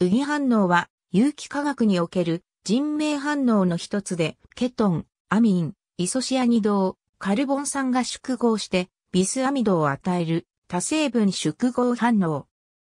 ウギ反応は有機化学における人命反応の一つで、ケトン、アミン、イソシアニドをカルボン酸が縮合してビスアミドを与える多成分縮合反応。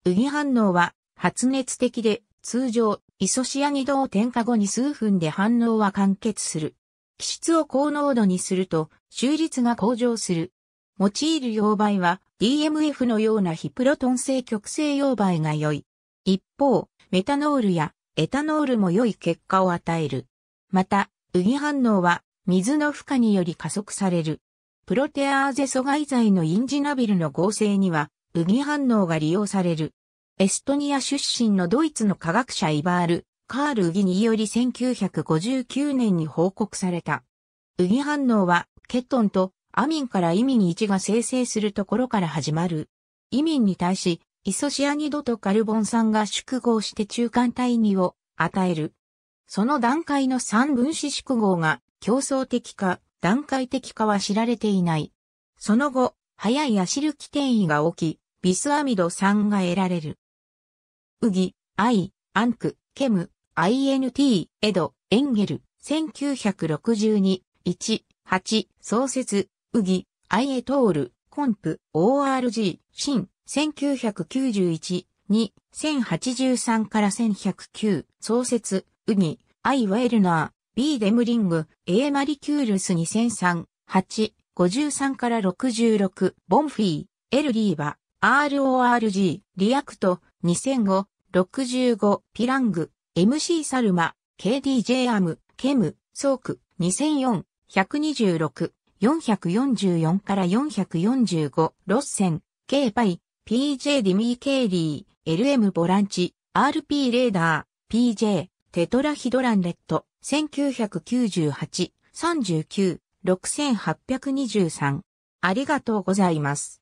ウギ反応は発熱的で通常イソシアニドを添加後に数分で反応は完結する。気質を高濃度にすると収率が向上する。用いる溶媒は DMF のようなヒプロトン性極性溶媒が良い。一方、メタノールやエタノールも良い結果を与える。また、ウギ反応は水の負荷により加速される。プロテアーゼ阻害剤のインジナビルの合成には、ウギ反応が利用される。エストニア出身のドイツの科学者イバール、カール・ウギにより1959年に報告された。ウギ反応は、ケトンとアミンからイミン1が生成するところから始まる。イミンに対し、イソシアニドとカルボン酸が縮合して中間体味を与える。その段階の三分子縮合が競争的か段階的かは知られていない。その後、早いアシル基転移が起き、ビスアミド酸が得られる。ウギ、アイ、アンク、ケム、INT、エド、エンゲル、1962、1、8、創設、ウギ、アイエトール、コンプ、ORG、シン、1991、2、1083から1109、創設、ウニ、アイ・ワエルナー、B・ デムリング、A・ マリキュールス2003、8、53から66、ボンフィー、エルリーバ、RORG、リアクト、2005、65、ピラング、MC サルマ、KDJ アム、ケム、ソーク、2004、126、444から445、ロッセン、K パイ、PJ ディミー・ケイリー、LM ボランチ、RP レーダー、PJ、テトラヒドランレット、1998、39、6823。ありがとうございます。